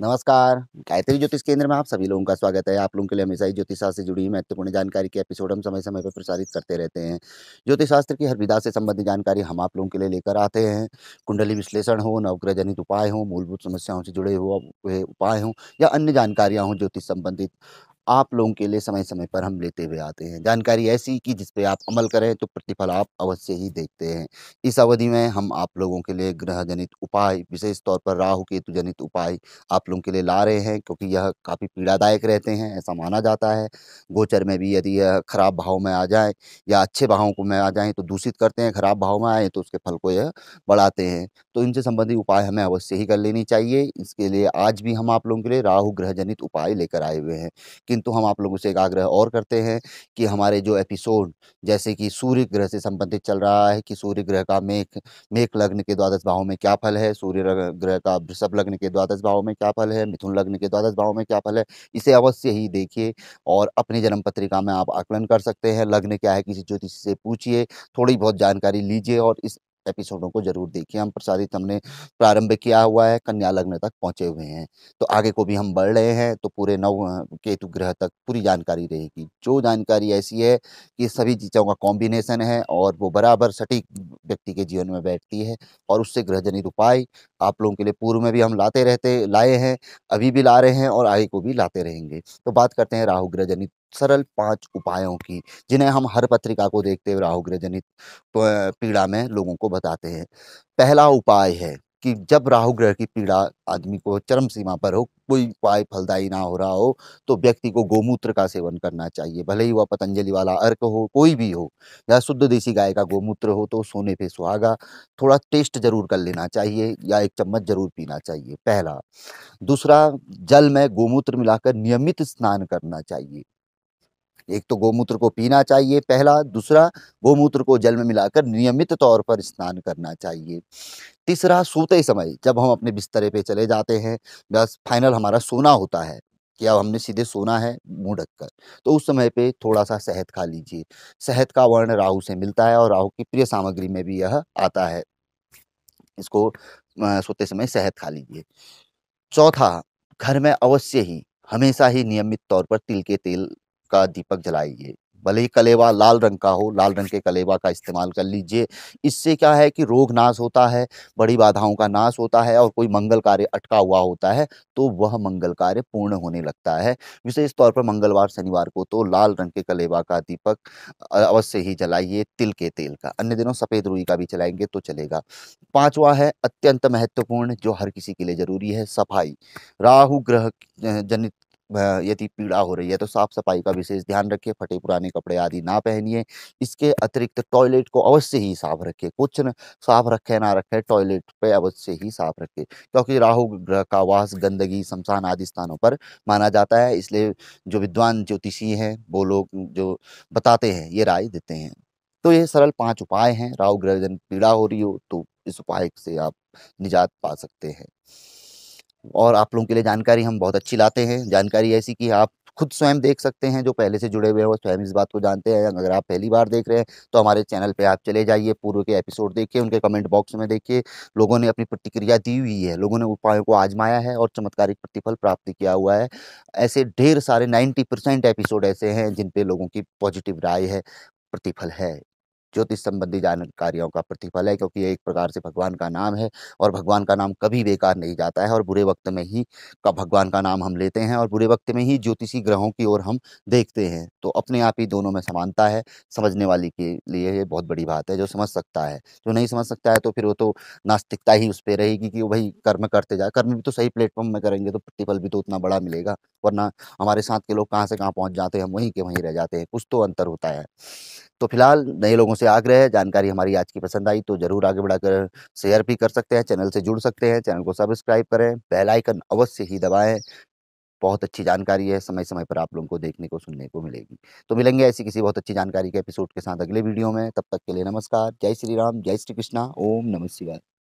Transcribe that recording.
नमस्कार गायत्री ज्योतिष केंद्र में आप सभी लोगों का स्वागत है आप लोगों के लिए हमेशा ही ज्योतिष शास्त्र से जुड़ी हुई महत्वपूर्ण जानकारी के एपिसोड हम समय समय पर प्रसारित करते रहते हैं ज्योतिष शास्त्र की हर विधा से संबंधित जानकारी हम आप लोगों के लिए लेकर आते हैं कुंडली विश्लेषण हो नवग्रहजनित उपाय हो मूलभूत समस्याओं से जुड़े हुए उपाय हों या अन्य जानकारियाँ हों ज्योतिष संबंधित आप लोगों के लिए समय समय पर हम लेते हुए आते हैं जानकारी ऐसी कि जिस पर आप अमल करें तो प्रतिफल आप अवश्य ही देखते हैं इस अवधि में हम आप लोगों के लिए ग्रह जनित उपाय विशेष तौर पर राहु केतु जनित उपाय आप लोगों के लिए ला रहे हैं क्योंकि यह काफ़ी पीड़ादायक रहते हैं ऐसा माना जाता है गोचर में भी यदि यह खराब भाव में आ जाए या अच्छे भावों को में आ जाए तो दूषित करते हैं खराब भाव में आए तो उसके फल को यह बढ़ाते हैं तो इनसे संबंधित उपाय हमें अवश्य ही कर लेनी चाहिए इसके लिए आज भी हम आप लोगों के लिए राहु ग्रह जनित उपाय लेकर आए हुए हैं कि किंतु हम आप लोगों से एक आग्रह और करते हैं कि हमारे जो एपिसोड जैसे कि सूर्य ग्रह से संबंधित चल रहा है कि सूर्य ग्रह का मेघ मेघ लग्न के द्वादश भाव में क्या फल है सूर्य ग्रह का वृषभ लग्न के द्वादश भाव में क्या फल है मिथुन लग्न के द्वादश भाव में क्या फल है इसे अवश्य ही देखिए और अपनी जन्म पत्रिका में आप आकलन कर सकते हैं लग्न क्या है किसी ज्योतिष से पूछिए थोड़ी बहुत जानकारी लीजिए और इस एपिसोडों को जरूर देखिए हम प्रसारित हमने प्रारंभ किया हुआ है कन्या लग्न तक पहुंचे हुए हैं तो आगे को भी हम बढ़ रहे हैं तो पूरे नव केतु ग्रह तक पूरी जानकारी रहेगी जो जानकारी ऐसी है कि सभी चीज़ों का कॉम्बिनेशन है और वो बराबर सटीक व्यक्ति के जीवन में बैठती है और उससे ग्रहजनित उपाय आप लोगों के लिए पूर्व में भी हम लाते रहते लाए हैं अभी भी ला रहे हैं और आगे को भी लाते रहेंगे तो बात करते हैं राहु ग्रह जनित सरल पांच उपायों की जिन्हें हम हर पत्रिका को देखते हुए राहु ग्रह जनित पीड़ा में लोगों को बताते हैं पहला उपाय है कि जब राहु ग्रह की पीड़ा आदमी को चरम सीमा पर हो कोई उपाय फलदायी ना हो रहा हो तो व्यक्ति को गोमूत्र का सेवन करना चाहिए भले ही वह पतंजलि वाला अर्क हो कोई भी हो या शुद्ध देसी गाय का गोमूत्र हो तो सोने पे सुहागा थोड़ा टेस्ट जरूर कर लेना चाहिए या एक चम्मच जरूर पीना चाहिए पहला दूसरा जल में गोमूत्र मिलाकर नियमित स्नान करना चाहिए एक तो गोमूत्र को पीना चाहिए पहला दूसरा गोमूत्र को जल में मिलाकर नियमित तौर पर स्नान करना चाहिए तीसरा सोते समय जब हम अपने बिस्तरे पे चले जाते हैं बस फाइनल हमारा सोना होता है कि अब हमने सीधे सोना है मुँह ढककर तो उस समय पे थोड़ा सा शहद खा लीजिए शहद का वर्ण राहु से मिलता है और राहु की प्रिय सामग्री में भी यह आता है इसको सोते समय शहद खा लीजिए चौथा घर में अवश्य ही हमेशा ही नियमित तौर पर तिल के तेल का दीपक जलाइए भले ही कलेवा लाल रंग का हो लाल रंग के कलेवा का इस्तेमाल कर लीजिए इससे क्या है कि रोग नाश होता है बड़ी बाधाओं का नाश होता है और कोई मंगल कार्य अटका हुआ होता है तो वह मंगल कार्य पूर्ण होने लगता है विशेष तौर पर मंगलवार शनिवार को तो लाल रंग के कलेवा का दीपक अवश्य ही जलाइए तिल के तेल का अन्य दिनों सफ़ेद रुई का भी चलाएंगे तो चलेगा पाँचवा है अत्यंत महत्वपूर्ण जो हर किसी के लिए ज़रूरी है सफाई राहु ग्रह जनित यदि पीड़ा हो रही है तो साफ सफाई का विशेष ध्यान रखिए फटे पुराने कपड़े आदि ना पहनिए इसके अतिरिक्त टॉयलेट को अवश्य ही साफ रखिए कुछ न, साफ रखे ना रखे टॉयलेट पे अवश्य ही साफ रखिए क्योंकि राहु ग्रह का वास गंदगी शमशान आदि स्थानों पर माना जाता है इसलिए जो विद्वान ज्योतिषी हैं वो लोग जो बताते हैं ये राय देते हैं तो ये सरल पांच उपाय हैं राहु ग्रह पीड़ा हो रही हो तो इस उपाय से आप निजात पा सकते हैं और आप लोगों के लिए जानकारी हम बहुत अच्छी लाते हैं जानकारी ऐसी कि आप खुद स्वयं देख सकते हैं जो पहले से जुड़े हुए हैं वो स्वयं इस बात को जानते हैं अगर आप पहली बार देख रहे हैं तो हमारे चैनल पे आप चले जाइए पूर्व के एपिसोड देखिए उनके कमेंट बॉक्स में देखिए लोगों ने अपनी प्रतिक्रिया दी हुई है लोगों ने उपायों को आजमाया है और चमत्कारिक प्रतिफल प्राप्त किया हुआ है ऐसे ढेर सारे नाइन्टी एपिसोड ऐसे हैं जिन लोगों की पॉजिटिव राय है प्रतिफल है ज्योतिष संबंधी जानकारियों का प्रतिफल है क्योंकि ये एक प्रकार से भगवान का नाम है और भगवान का नाम कभी बेकार नहीं जाता है और बुरे वक्त में ही का भगवान का नाम हम लेते हैं और बुरे वक्त में ही ज्योतिषी ग्रहों की ओर हम देखते हैं तो अपने आप ही दोनों में समानता है समझने वाली के लिए ये बहुत बड़ी बात है जो समझ सकता है जो नहीं समझ सकता है तो फिर वो तो नास्तिकता ही उस पर रहेगी कि वो भाई कर्म करते जाए कर्म भी तो सही प्लेटफॉर्म में करेंगे तो प्रतिफल भी तो उतना बड़ा मिलेगा वरना हमारे साथ के लोग कहाँ से कहाँ पहुँच जाते हैं हम वहीं के वहीं रह जाते हैं कुछ तो अंतर होता है तो फिलहाल नए लोगों से आपसे आग्रह है जानकारी हमारी आज की पसंद आई तो जरूर आगे बढ़ाकर शेयर भी कर सकते हैं चैनल से जुड़ सकते हैं चैनल को सब्सक्राइब करें बेल आइकन अवश्य ही दबाएं बहुत अच्छी जानकारी है समय समय पर आप लोगों को देखने को सुनने को मिलेगी तो मिलेंगे ऐसी किसी बहुत अच्छी जानकारी के एपिसोड के साथ अगले वीडियो में तब तक के लिए नमस्कार जय श्री राम जय श्री कृष्णा ओम नमः शिवाय